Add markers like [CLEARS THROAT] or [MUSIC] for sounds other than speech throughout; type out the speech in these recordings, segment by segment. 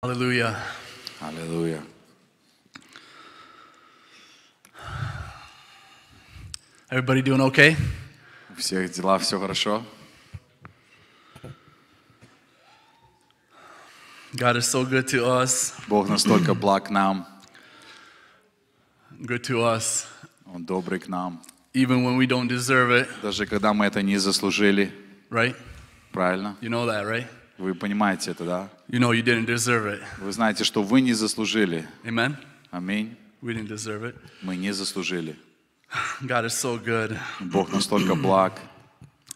Hallelujah. Hallelujah. Everybody doing okay? Все дела, все хорошо? God is so good to us. Бог настолько благ нам. Good to us. Он добрый к нам. Even when we don't deserve it. Даже когда мы это не заслужили. Right? Правильно? You know that, right? Вы понимаете это, да? You know you didn't deserve it. Вы знаете, что вы не заслужили. Amen. Аминь. We didn't deserve it. Мы не заслужили. [SIGHS] God is so good. Бог настолько [CLEARS THROAT] благ.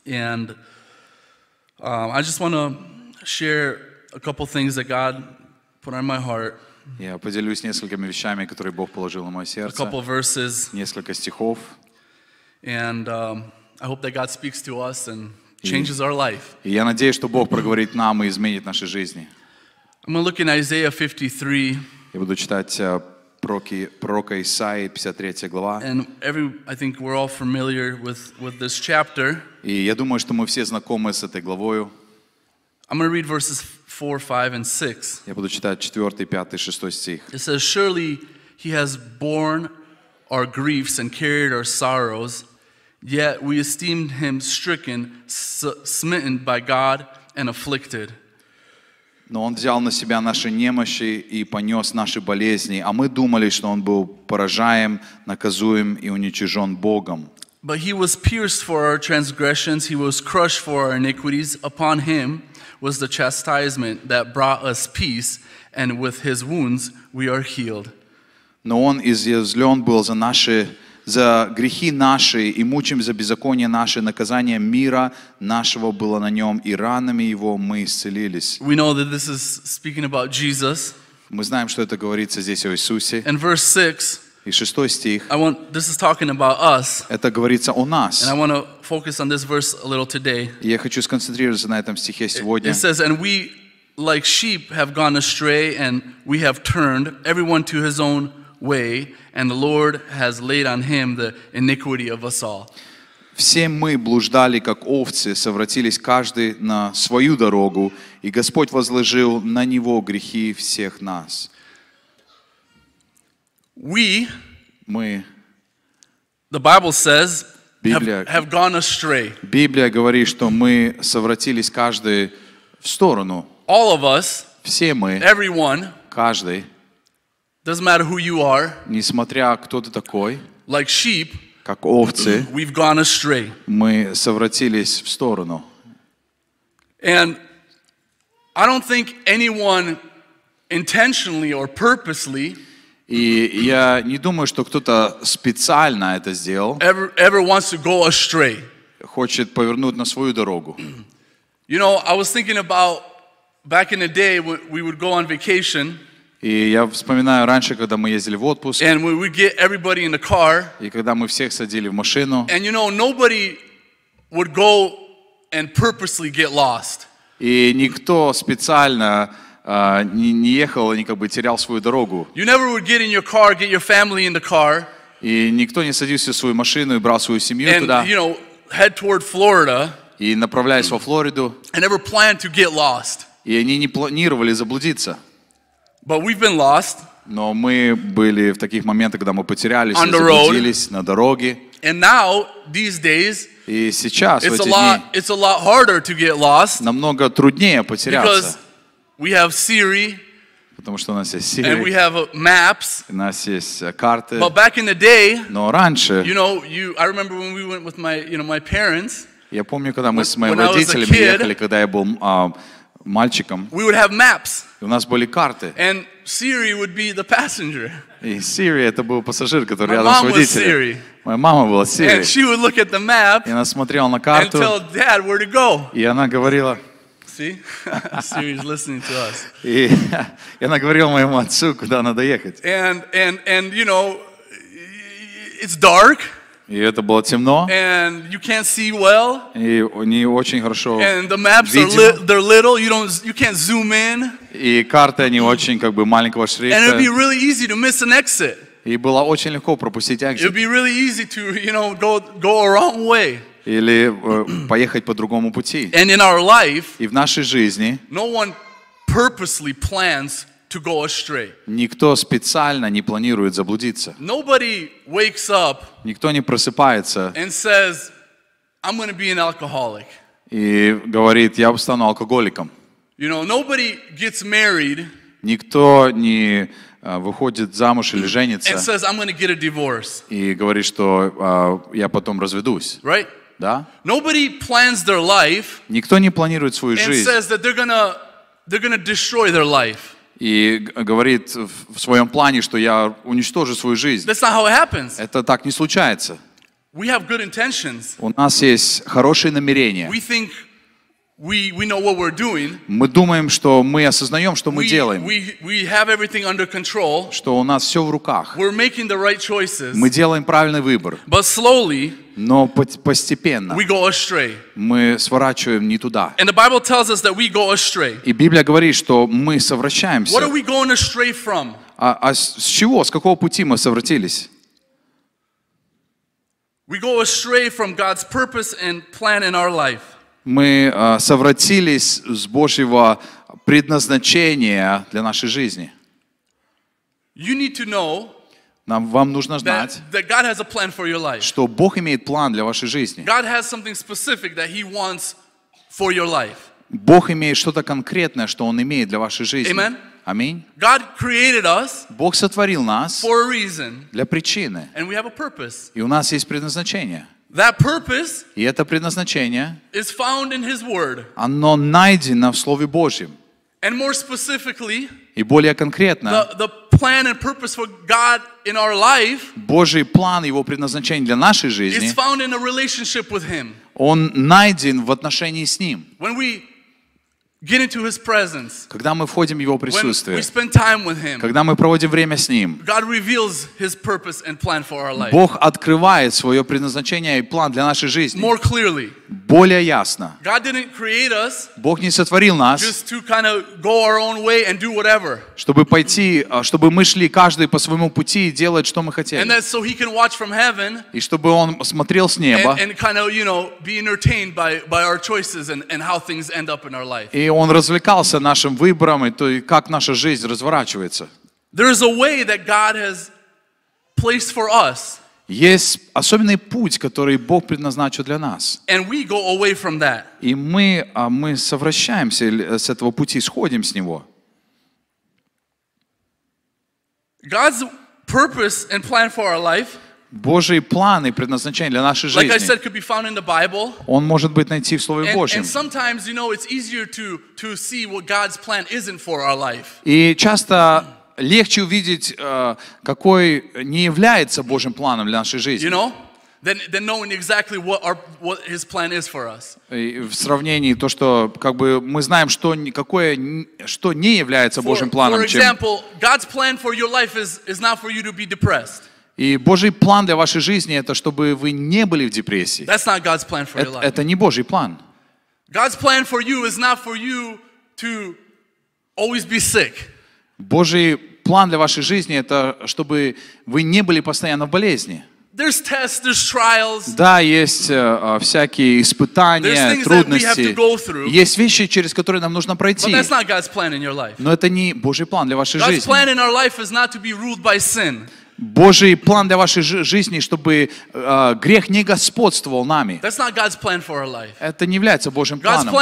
And um, I just want to share a couple things that God put on my heart. Я поделюсь несколькими вещами, которые Бог положил на мое сердце. A couple verses. Несколько стихов. And um, I hope that God speaks to us and changes our life. И я надеюсь, что Бог проговорит нам и изменит наши жизни. I'm going to look in Isaiah 53. Я буду читать э, пророки, пророка Исаии, 53 глава. And every, I think we're all familiar with, with this chapter. И я думаю, что мы все знакомы с этой главою. I'm going to read verses 4, 5, and 6. Я буду читать 4, 5, 6 стих. It says, Surely he has borne our griefs and carried our sorrows, Yet we esteemed him stricken, smitten by God, and afflicted. Но он взял на себя наши немощи и понес наши болезни, а мы думали, что он был поражаем, наказуем и уничижен Богом. But he was pierced for our transgressions, he was crushed for our iniquities. Upon him was the chastisement that brought us peace, and with his wounds we are healed. Но он изъязвлен был за наши за грехи наши и мучим за беззаконие наше, наказание мира нашего было на нем, и ранами его мы исцелились. We know that this is speaking about Jesus. Мы знаем, что это говорится здесь о Иисусе. And verse 6 и шестой стих. I want, this is talking about us. Это говорится о нас. And I want to focus on this verse a little today. Я хочу сконцентрироваться на этом стихе сегодня. It, it says, and we like sheep have gone astray, and we have turned everyone to his own way, and the Lord has laid on him the iniquity of us all. Все мы блуждали, как овцы, совратились каждый на свою дорогу, и Господь возложил на него грехи всех нас. We, мы, the Bible says, Библия, have, have gone astray. Библия говорит, что мы совратились каждый в сторону. All of us, все мы, everyone, каждый, Doesn't matter who you are. Несмотря кто ты такой. Like sheep. Как овцы. We've gone astray. Мы совратились в сторону. And I don't think anyone intentionally or purposely И я не думаю, что кто-то специально это сделал. Ever, ever wants to go astray. Хочет повернуть на свою дорогу. You know, I was thinking about back in the day when we would go on vacation. И я вспоминаю раньше, когда мы ездили в отпуск. And when we get everybody in the car. И когда мы всех садили в машину. And you know, nobody would go and purposely get lost. И никто специально Uh, не, не ехал и не как бы терял свою дорогу. Car, и никто не садился в свою машину и брал свою семью and, туда. You know, head toward Florida, и направляясь во Флориду. I never planned to get lost. И они не планировали заблудиться. But we've been lost. Но мы были в таких моментах, когда мы потерялись, заблудились на дороге. And now, these days, и сейчас, it's в эти a lot, дни, it's a lot harder to get lost, намного труднее потеряться. Because we have Siri, потому что у нас есть Siri, and we have uh, maps, у нас есть э, карты. But back in the day, но раньше, you know, you, I remember when we went with my, you know, my parents, я помню, когда мы с моими родителями kid, ехали, когда я был uh, мальчиком. We would have maps. нас были карты. And Siri would be the passenger. И Siri это был пассажир, который My рядом с водителем. Моя мама была Siri. And she would look at the map. И она смотрела на карту. And tell Dad where to go. И она говорила. See, [LAUGHS] Siri's listening to us. И, [LAUGHS] и она говорила моему отцу, куда надо ехать. And and and you know, it's dark. И это было темно. And you can't see well. И не очень хорошо And the maps видим. are li they're little. You don't, you can't zoom in. И карты они очень как бы маленького шрифта. And it'd be really easy to miss an exit. И было очень легко пропустить экзит. It'd be really easy to, you know, go go a wrong way. Или э, поехать по другому пути. And in our life. И в нашей жизни. No one purposely plans to go astray. Никто специально не планирует заблудиться. Nobody wakes up Никто не просыпается and says, I'm going to be an alcoholic. и говорит, я стану алкоголиком. You know, nobody gets married Никто не выходит замуж или женится and says, I'm going to get a divorce. и говорит, что я потом разведусь. Right? Да? Nobody plans their life Никто не планирует свою and жизнь says that they're going to they're going to destroy their life и говорит в своем плане, что я уничтожу свою жизнь. That's not how it happens. Это так не случается. We have good intentions. У нас есть хорошие намерения. We think We, we know what we're doing. Мы думаем, что мы осознаем, что мы we, делаем. We, we have everything under control. Что у нас все в руках. We're making the right choices. Мы делаем правильный выбор. But slowly, но постепенно we go astray. мы сворачиваем не туда. And the Bible tells us that we go astray. И Библия говорит, что мы совращаемся. What are we going astray from? А, а с чего, с какого пути мы совратились? We go astray from God's purpose and plan in our life мы а, совратились с Божьего предназначения для нашей жизни. You need to know нам, вам нужно знать, that, God has a plan for your life. что Бог имеет план для вашей жизни. God has something specific that He wants for your life. Бог имеет что-то конкретное, что Он имеет для вашей жизни. Amen. Аминь. God created us Бог сотворил нас for a reason. для причины. And we have a purpose. И у нас есть предназначение. That purpose и это предназначение, is found in his word. оно найдено в Слове Божьем. And more specifically, и более конкретно, the, the plan and purpose for God in our life Божий план, Его предназначение для нашей жизни, is found in a relationship with him. он найден в отношении с Ним. When we Get into his presence. Когда мы входим в Его присутствие, When we spend time with him, когда мы проводим время с Ним, God reveals his purpose and plan for our life. Бог открывает свое предназначение и план для нашей жизни More clearly более ясно. Бог не сотворил нас, чтобы пойти, а, чтобы мы шли каждый по своему пути и делать, что мы хотели. И чтобы Он смотрел с неба. И Он развлекался нашим выбором и то, как наша жизнь разворачивается. There есть особенный путь, который Бог предназначил для нас. И мы, а, мы совращаемся э, с этого пути, исходим с него. Божий план и предназначение для нашей жизни. Like said, could be found in the Bible. Он может быть найти в Слове Божьем. И часто легче увидеть, какой не является Божьим планом для нашей жизни. You know? Than, than knowing exactly what our, what his plan is for us. в сравнении то, что как бы мы знаем, что какое, что не является for, Божьим планом. For example, God's plan for your life is, is not for you to be depressed. И Божий план для вашей жизни это чтобы вы не были в депрессии. That's not God's plan for your life. это не Божий план. God's plan for you is not for you to always be sick. Божий план для вашей жизни – это чтобы вы не были постоянно в болезни. There's tests, there's trials. Да, есть э, а, всякие испытания, трудности. Through, есть вещи, через которые нам нужно пройти. Но это не Божий план для вашей God's жизни. Божий план для вашей жизни, чтобы э, грех не господствовал нами. Это не является Божьим планом.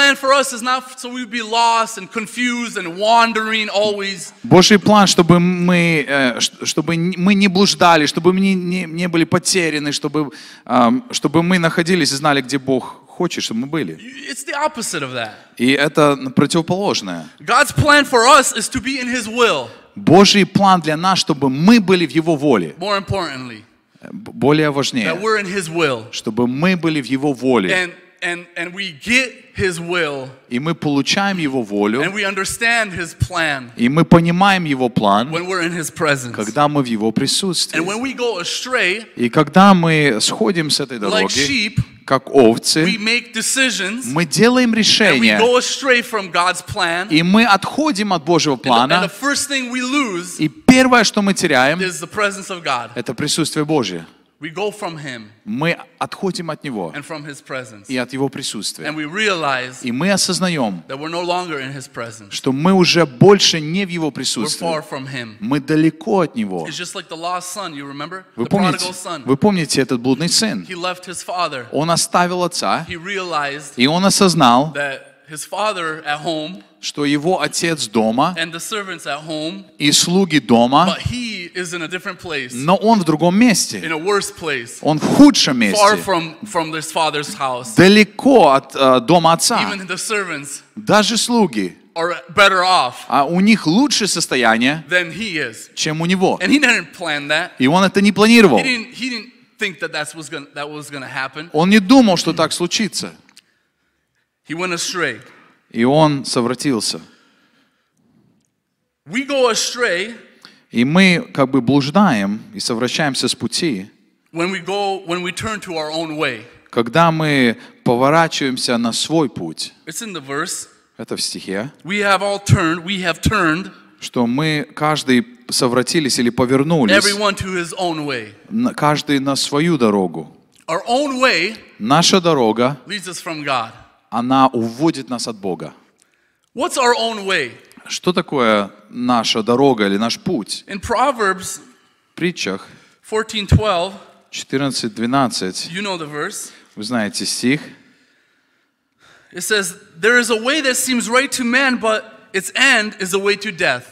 Божий план, чтобы мы, э, чтобы мы не блуждали, чтобы мы не, не, не были потеряны, чтобы, э, чтобы мы находились и знали, где Бог хочет, чтобы мы были. It's the opposite of that. И это противоположное. God's plan for us is to be in His will. Божий план для нас, чтобы мы были в Его воле. Более важнее, чтобы мы были в Его воле. And, and we get his will, и мы получаем Его волю. And we understand his plan, и мы понимаем Его план, when we're in his presence. когда мы в Его присутствии. And when we go astray, и когда мы сходим с этой дороги, like sheep, как овцы, мы делаем решения, и мы отходим от Божьего плана, и первое, что мы теряем, это присутствие Божье мы отходим от Него и от Его присутствия. И мы осознаем, что мы уже больше не в Его присутствии. Мы далеко от Него. Вы помните, вы помните этот блудный сын? Он оставил отца, и он осознал, his father at home, что его отец дома and the servants at home, и слуги дома, but he is in a different place, но он в другом месте, in a worse place, он в худшем месте, far from, from his father's house. далеко от э, дома отца. Even the servants Даже слуги are better off а у них лучшее состояние, than he is. чем у него. And he didn't plan that. И он это не планировал. He didn't, he didn't think that, that's was gonna, that was gonna happen. Он не думал, что так случится. He went astray. И он совратился. We go astray, и мы как бы блуждаем и совращаемся с пути, when we go, when we turn to our own way. когда мы поворачиваемся на свой путь. It's in the verse. Это в стихе. We have all turned, we have turned, что мы каждый совратились или повернулись, everyone to his own way. каждый на свою дорогу. Our own way Наша дорога leads us from God она уводит нас от Бога. What's our own way? Что такое наша дорога или наш путь? In Proverbs, в притчах 14.12 you know вы знаете стих. It says, There is a way that seems right to man, but its end is a way to death.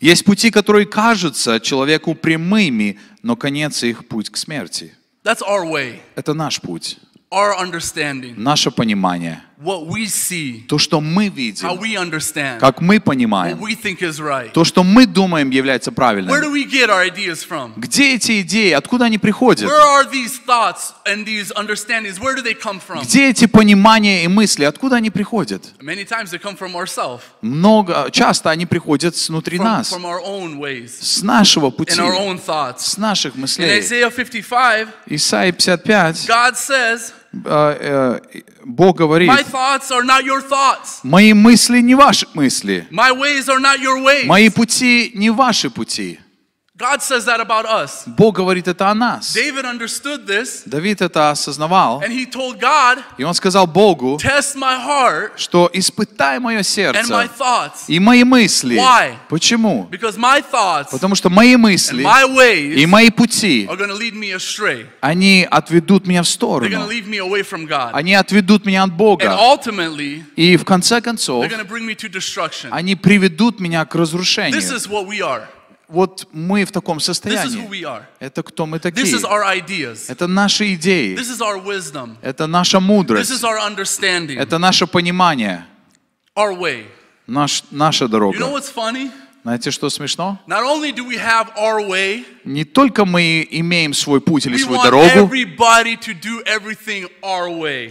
Есть пути, которые кажутся человеку прямыми, но конец их путь к смерти. That's our way. Это наш путь. Our understanding. наше понимание. what we see, то, что мы видим, how we understand, как мы понимаем, what we think is right. то, что мы думаем является правильным. Where do we get our ideas from? Где эти идеи, откуда они приходят? Where are these thoughts and these understandings? Where do they come from? Где эти понимания и мысли, откуда они приходят? Many times they come from ourselves. Много, часто они приходят снутри from, нас, from our own ways, с нашего пути, and our own thoughts. с наших мыслей. In Isaiah 55, Исаия 55, God says, а, э, Бог говорит, мои мысли не ваши мысли, мои пути не ваши пути. God says that about us. Бог говорит это о нас. David understood this, Давид это осознавал. And he told God, и он сказал Богу, Test my heart, что испытай мое сердце and my thoughts. и мои мысли. Why? Почему? Because my thoughts Потому что мои мысли and my ways и мои пути, are gonna lead me astray. они отведут меня в сторону. They're gonna lead me away from God. Они отведут меня от Бога. And ultimately, и в конце концов, they're gonna bring me to destruction. они приведут меня к разрушению. This is what we are вот мы в таком состоянии. Это кто мы такие. Это наши идеи. Это наша мудрость. Это наше понимание. Наш, наша дорога. Знаете, что смешно? Не только мы имеем свой путь или свою дорогу,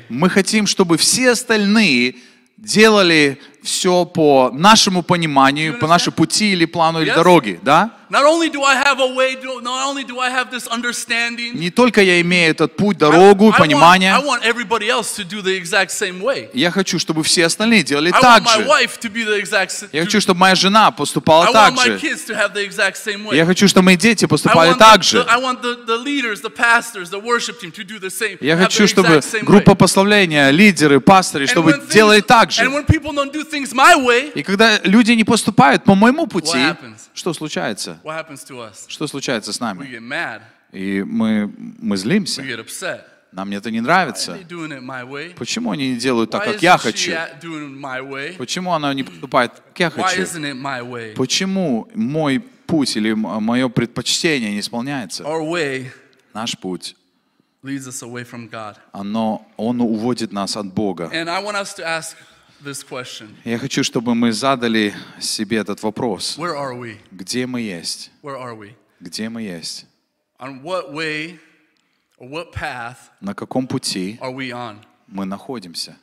мы хотим, чтобы все остальные делали все по нашему пониманию, по нашему пути или плану yes. или дороге, да? Не только я имею этот путь, дорогу, I, понимание. I want, I want я хочу, чтобы все остальные делали I так же. Exact, я хочу, чтобы моя жена поступала так же. Я хочу, чтобы мои дети поступали так же. Я хочу, чтобы группа пославления, лидеры, пастыри, чтобы делали так же и когда люди не поступают по моему пути, что случается? Что случается с нами? И мы, мы злимся. Нам get это не нравится. Почему они не делают так, как я хочу? Почему она не поступает, как я хочу? Почему мой путь или мое предпочтение не исполняется? Наш путь оно, он уводит нас от Бога. Я хочу, чтобы мы задали себе этот вопрос. Где мы есть? Где мы есть? На каком пути мы находимся?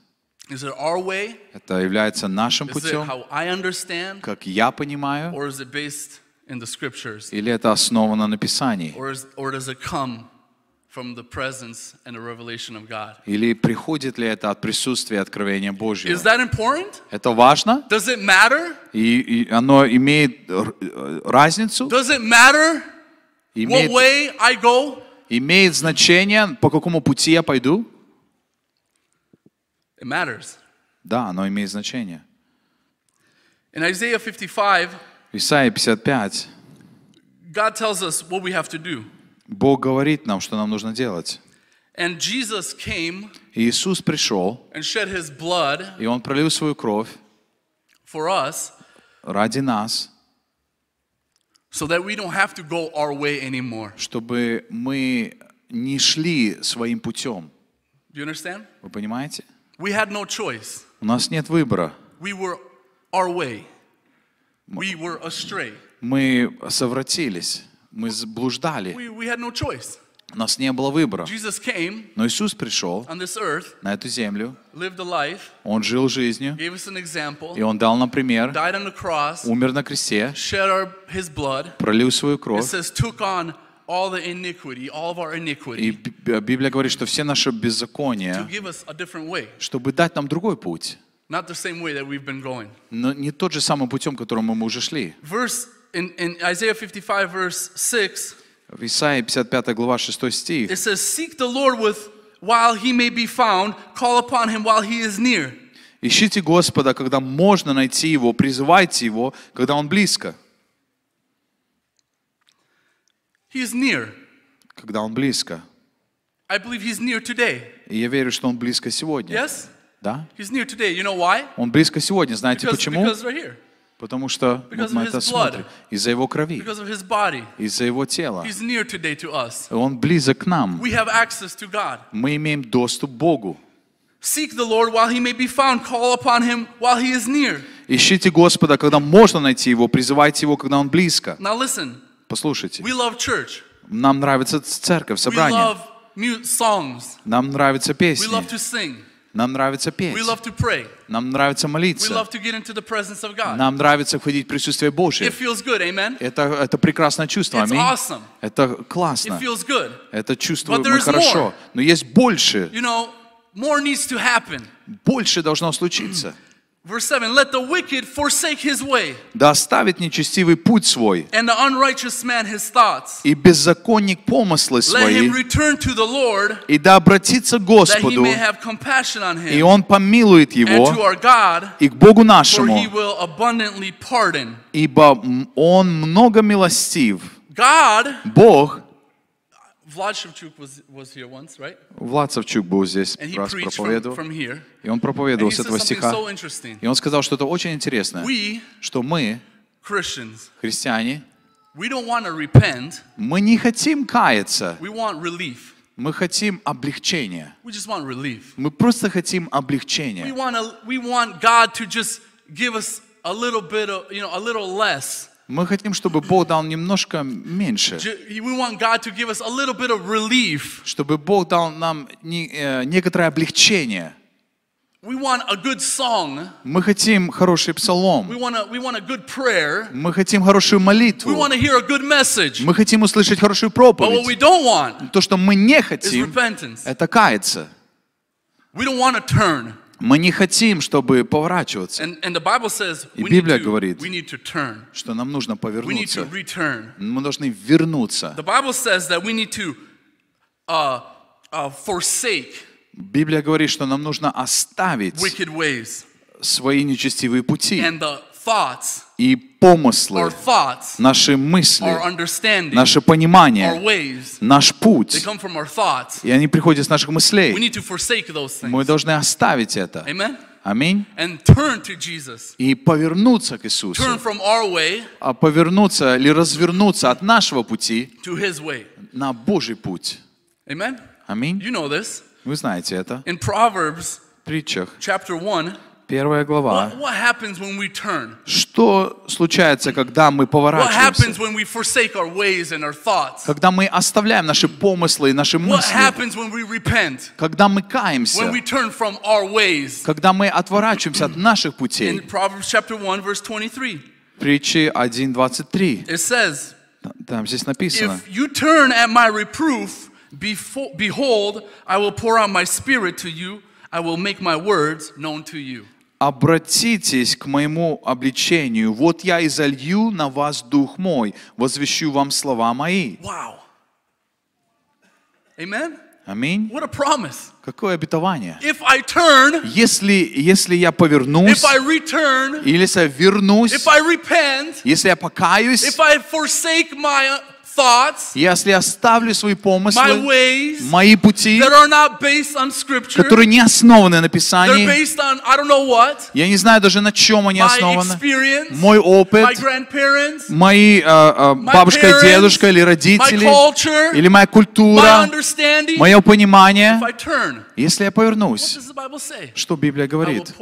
Это является нашим путем, как я понимаю, или это основано на Писании, или приходит ли это от присутствия откровения Божьего? Это важно? И, и оно имеет э, разницу? Имеет, имеет значение, по какому пути я пойду? Да, оно имеет значение. In Isaiah 55, Исайя 55 God tells us what we have to do. Бог говорит нам, что нам нужно делать. And Jesus came, Иисус пришел, and shed his blood, и Он пролил свою кровь for us, ради нас, so that we don't have to go our way anymore. чтобы мы не шли своим путем. you understand? Вы понимаете? We had no choice. У нас нет выбора. We were our way. We were astray. Мы совратились мы заблуждали. У нас не было выбора. Но Иисус пришел на эту землю. Он жил жизнью. И Он дал нам пример. Умер на кресте. Пролил свою кровь. И Библия говорит, что все наши беззакония, чтобы дать нам другой путь. Но не тот же самый путем, которым мы уже шли. in, in Isaiah 55 verse 6, в Исаии 55 глава 6 стих, it says, seek the Lord with while he may be found, call upon him while he is near. Ищите Господа, когда можно найти Его, призывайте Его, когда Он близко. He is near. Когда Он близко. I believe he's near today. И я верю, что Он близко сегодня. Yes? Да? He's near today. You know why? Он близко сегодня. Знаете because, почему? Because right here. Потому что вот мы это смотрим. Из-за его крови. Из-за его тела. Он близок к нам. Мы имеем доступ к Богу. Ищите Господа, когда можно найти его, призывайте его, когда он близко. Now listen. Послушайте. We love church. Нам нравится церковь, собрание. We love songs. Нам нравятся песни. We love to sing. Нам нравится петь. We love to pray. Нам нравится молиться. We love to get into the presence of God. Нам нравится входить в присутствие Божье. It feels good, amen? Это, это прекрасное чувство, аминь. Awesome. Это классно. It feels good. Это чувство But мы ну, хорошо. More. Но есть больше. You know, more needs to happen. Больше должно случиться. Mm. Verse 7, let the wicked forsake his way. Да оставит нечестивый путь свой. And the unrighteous man his thoughts. И беззаконник помыслы свои. Let him return to the Lord. И да обратится к Господу. That he may have compassion on him. И он помилует его. And to our God. И к Богу нашему. For he will abundantly pardon. Ибо он много милостив. God. Бог. Vlad Shevchuk was, was here once, right? Влад Савчук был здесь, And he раз preached from, проповедовал. from here. И он проповедовал And he с said этого something стиха. so interesting. И он сказал что-то очень интересное, We что мы, Christians, христиане, we don't want to repent. мы не хотим каяться, We want relief. мы хотим облегчения. We just want relief. Мы просто хотим We облегчения. want to, we want God to just give us a little bit of, you know, a little less. Мы хотим, чтобы Бог дал немножко меньше. Чтобы Бог дал нам э, некоторое облегчение. We want a good song. Мы хотим хороший псалом. We want a, we want a good prayer. Мы хотим хорошую молитву. We want to hear a good message. Мы хотим услышать хорошую проповедь. But what we don't want То, что мы не хотим, это каяться. We don't want to turn. Мы не хотим, чтобы поворачиваться. И Библия говорит, что нам нужно повернуться. Мы должны вернуться. Uh, uh, Библия говорит, что нам нужно оставить свои нечестивые пути. And the и помыслы, наши мысли, наше понимание, наш путь, и они приходят с наших мыслей. Мы должны оставить это. Аминь. И повернуться к Иисусу. а повернуться или развернуться от нашего пути на Божий путь. Аминь. Вы знаете это. В притчах, Первая глава. Что случается, когда мы поворачиваемся? Когда мы оставляем наши помыслы и наши мысли? Когда мы каемся? Когда мы отворачиваемся от наших путей? Притчи 1.23. Там здесь написано. If you turn at my reproof, behold, I will pour out my spirit to you, I will make my words known to you обратитесь к моему обличению. Вот я изолью на вас дух мой, возвещу вам слова мои. Wow. Amen. Аминь. What a promise. Какое обетование. If I turn, если, если я повернусь, if I return, или если я вернусь, if I repent, если я покаюсь, if I forsake my thoughts, если оставлю свои помыслы, my ways, мои пути, that are not based on которые не основаны на Писании, based on, I don't know what, я не знаю даже на чем они основаны, мой опыт, my мои э, э, бабушка parents, и дедушка или родители, my culture, или моя культура, my мое понимание, if I turn, если я повернусь, что Библия говорит?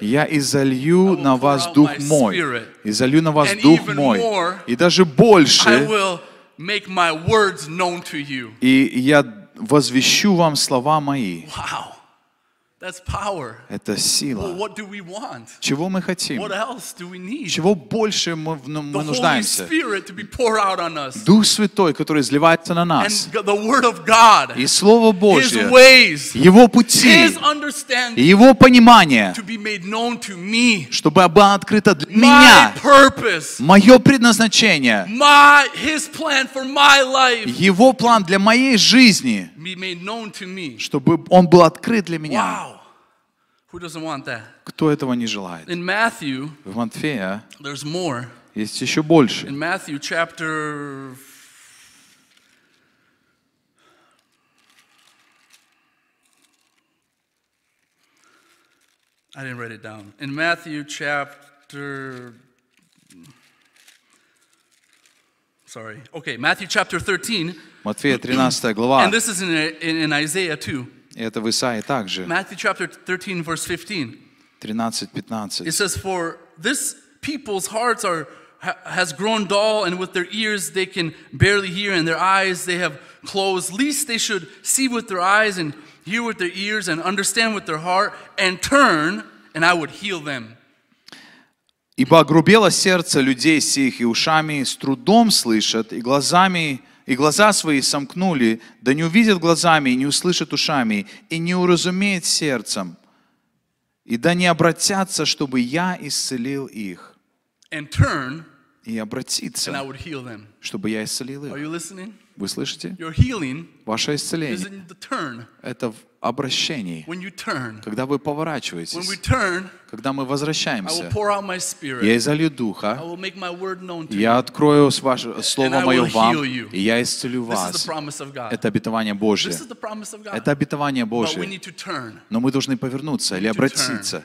Я изолью на вас Дух мой, изолью на вас Дух мой, и даже больше will make my words known to you. И я возвещу вам слова мои. Wow. Это сила. Чего мы хотим? Чего больше мы, мы нуждаемся? Дух Святой, который изливается на нас. И Слово Божье, Его пути, Его понимание, чтобы было открыто для меня, мое предназначение, Его план для моей жизни чтобы он был открыт для меня. Кто этого не желает? в Матфея есть еще больше. В Матфея, chapter I didn't write it down. In Sorry. Okay, Matthew chapter 13. And this is in, in Isaiah too. Matthew chapter 13 verse 15. 15. It says, for this people's hearts are has grown dull, and with their ears they can barely hear, and their eyes they have closed, lest they should see with their eyes and hear with their ears and understand with their heart and turn, and I would heal them. Ибо огрубело сердце людей сих, и ушами с трудом слышат, и глазами и глаза свои сомкнули, да не увидят глазами, и не услышат ушами, и не уразумеет сердцем, и да не обратятся, чтобы я исцелил их. и обратиться, чтобы я исцелил их. Вы слышите? Ваше исцеление — это в обращении. Когда вы поворачиваетесь, когда мы возвращаемся, я изолью Духа, я открою ваше, э, Слово Мое вам, и я исцелю вас. Это обетование Божье. Это обетование Божье. Но мы должны повернуться или обратиться.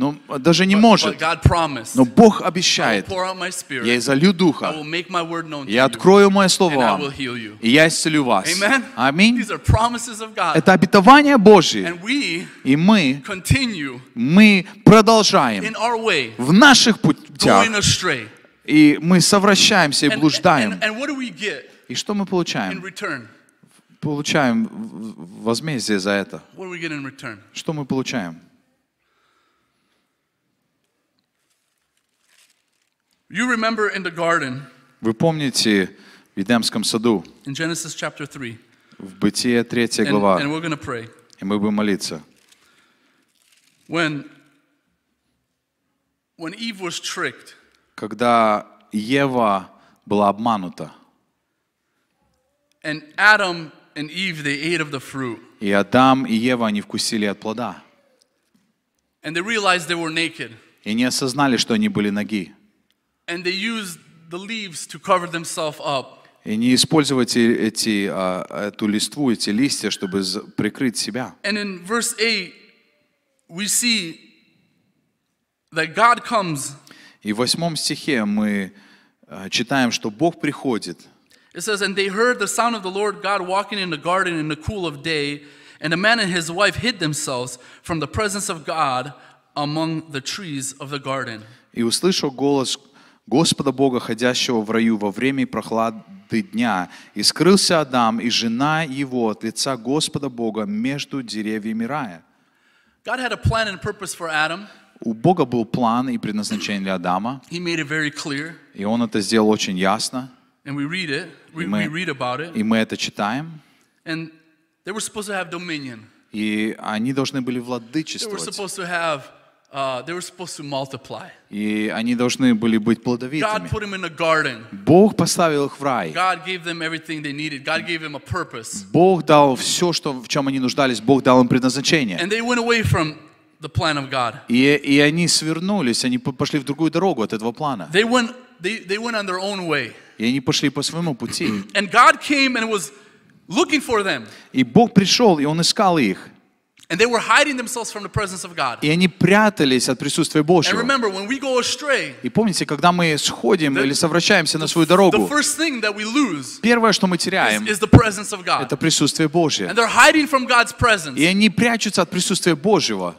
но даже не может. Но Бог обещает, я изолью Духа, я открою Мое Слово вам, и я исцелю вас. Аминь. Это обетование Божие. И мы, мы продолжаем в наших путях, и мы совращаемся и блуждаем. И что мы получаем? Получаем возмездие за это. Что мы получаем? You remember in the garden, Вы помните в Едемском саду, in Genesis chapter 3, в Бытие 3 and, глава, and we're gonna pray, и мы будем молиться. When, when Eve was tricked, когда Ева была обманута, and Adam and Eve, they ate of the fruit, и Адам и Ева, они вкусили от плода, and they realized they were naked, и не осознали, что они были ноги. And they use the leaves to cover themselves up. И не использовать эти, эту листву, эти листья, чтобы прикрыть себя. And in verse 8 we see that God comes. И в восьмом стихе мы читаем, что Бог приходит. It says, and they heard the sound of the Lord God walking in the garden in the cool of day, and the man and his wife hid themselves from the presence of God among the trees of the garden. И услышал голос Господа Бога, ходящего в раю во время прохлады дня. И скрылся Адам и жена его от лица Господа Бога между деревьями рая. God had a plan and purpose for Adam. У Бога был план и предназначение для Адама. He made it very clear. И он это сделал очень ясно. And we read it. We, и, мы, we read about it. и мы это читаем. And they were supposed to have dominion. И они должны были владычествовать. They were supposed to have Uh, и они должны были быть плодовитыми. Бог поставил их в рай. Бог дал все, что, в чем они нуждались, Бог дал им предназначение. И, и они свернулись, они пошли в другую дорогу от этого плана. They went, they, they went И они пошли по своему пути. И Бог пришел, и Он искал их. И они прятались от присутствия Божьего. И помните, когда мы сходим или совращаемся на свою дорогу, первое, что мы теряем, это присутствие Божье. И они прячутся от присутствия Божьего.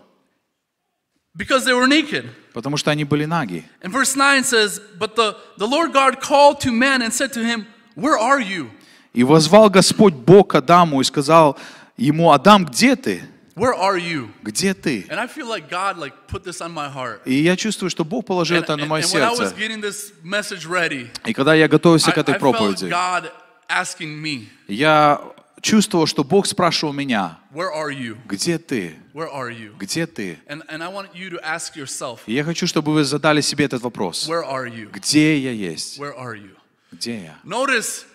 Because they were naked. Потому что они были наги. And verse 9 says, But the, the Lord God called to man and said to him, Where are you? И возвал Господь Бог Адаму и сказал ему, Адам, где ты? Where are you? Где ты? And I feel like God like put this on my heart. И я чувствую, что Бог положил and, это на мое сердце. And when I was getting this message ready, и когда я готовился I, к этой I проповеди, felt God asking me, я чувствовал, что Бог спрашивал меня, Where are you? где ты? Where are you? Где ты? And, and I want you to ask yourself, и я хочу, чтобы вы задали себе этот вопрос. Where are you? Где я есть? Where are you? Где я? Notice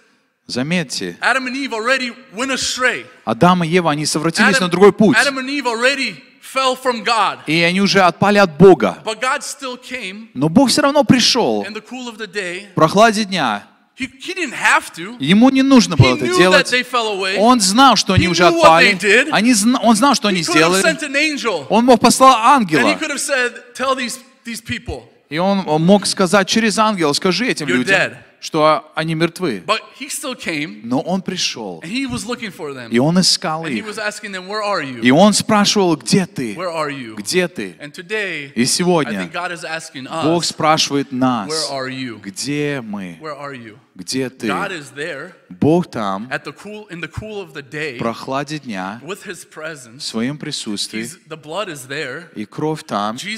Заметьте, Адам и Ева, они совратились на другой путь. И они уже отпали от Бога. Но Бог все равно пришел в прохладе дня. Ему не нужно было это делать. Он знал, что они уже отпали. Они, он знал, что они сделали. Он мог послать ангела. И он мог сказать через ангела, скажи этим людям, что они мертвы. Но он пришел, и он искал их, и он спрашивал, где ты? Где ты? И сегодня Бог спрашивает нас, где мы? Где ты? Бог там, в прохладе дня, в своем присутствии, и кровь там, и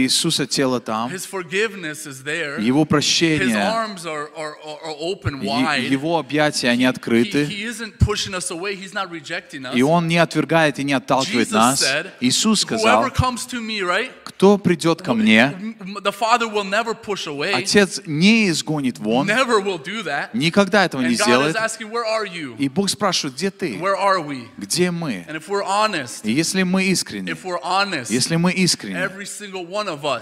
Иисуса тело там, Его прощение, Его объятия, они открыты, и Он не отвергает и не отталкивает нас. Иисус сказал, кто придет ко мне, Отец не изгонит выйдет вон, никогда этого не сделает. И Бог спрашивает, где ты? Где мы? И если мы искренне, если мы искренне,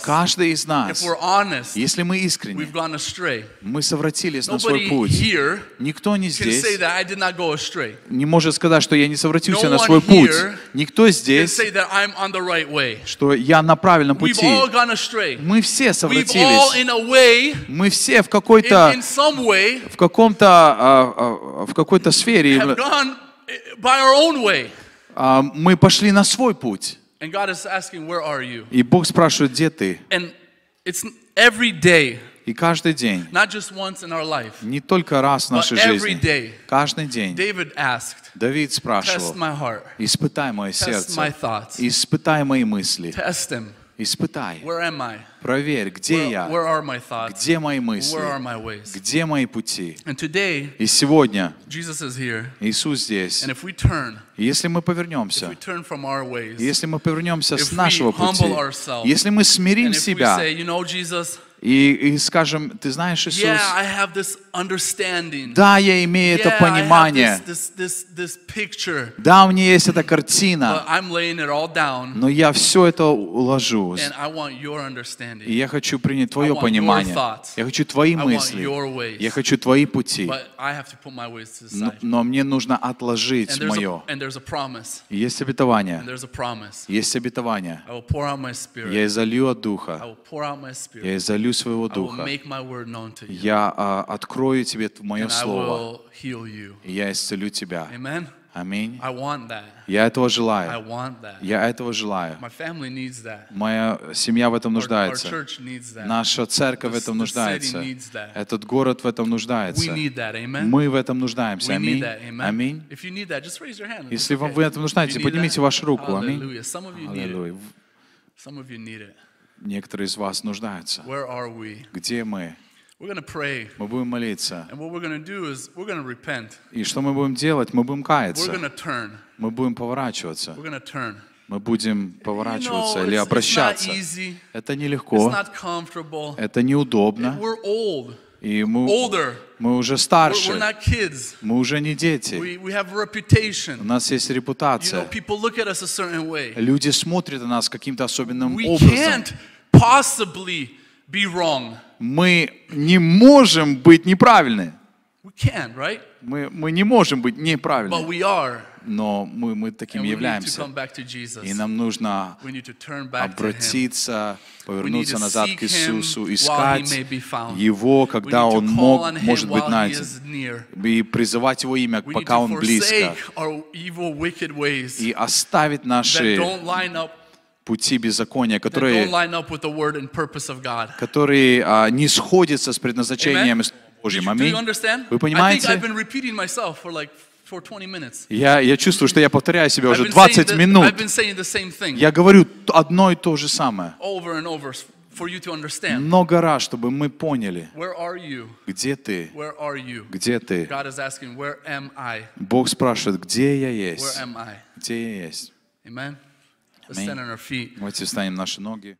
каждый из нас, если мы искренне, мы совратились на свой путь. Никто не здесь не может сказать, что я не совратился на свой путь. Никто здесь, что я на правильном пути. Мы все совратились. Мы все в какой-то какой-то в каком-то а, а, в какой-то сфере э, а, мы пошли на свой путь. И Бог спрашивает, где ты? И каждый день, не только раз в нашей жизни, каждый день Давид спрашивал, испытай мое сердце, испытай мои мысли, Испытай. Проверь, где я? Где мои мысли? Где мои пути? И сегодня Иисус здесь. И Если мы повернемся, если мы повернемся с нашего пути, если мы смирим себя, и, и скажем, ты знаешь, Иисус, да, я имею это понимание. Да, у меня есть эта картина. Но я все это уложу. И я хочу принять твое понимание. Я хочу твои мысли. Я хочу твои пути. Но, но мне нужно отложить мое. Есть обетование. Есть обетование. Я изолью от Духа. Я изолью своего Духа. Я а, открою открою тебе мое слово, и я исцелю тебя. Аминь. Я этого желаю. Я этого желаю. Моя семья в этом нуждается. Наша церковь в этом нуждается. Этот город в этом нуждается. Мы в этом нуждаемся. Аминь. Аминь. Если вам в этом нуждаетесь, поднимите вашу руку. Аминь. Некоторые из вас нуждаются. Где мы? Мы будем молиться. И что мы будем делать? Мы будем каяться. Мы будем поворачиваться. Мы будем поворачиваться или обращаться. это нелегко. Это неудобно. И мы, мы уже старше. Мы уже не дети. У нас есть репутация. Люди смотрят на нас каким-то особенным we образом. Can't possibly be wrong. Мы не можем быть неправильны. We can, right? Мы, мы не можем быть неправильны. But we are. Но мы, мы таким And являемся. We need to come back to И нам нужно we need to turn back обратиться, повернуться назад к Иисусу, искать Его, когда Он мог, может быть найден, и призывать Его имя, пока Он близко, и оставить наши пути беззакония, которые, которые а, не сходятся с предназначением Amen? Божьим. Аминь. Вы понимаете? Я, я чувствую, что я повторяю себя уже 20 минут. Я говорю одно и то же самое. Много раз, чтобы мы поняли, где ты, где ты. Бог спрашивает, где я есть, где я есть. Amen. Amém. Let's stand on our feet. наши ноги.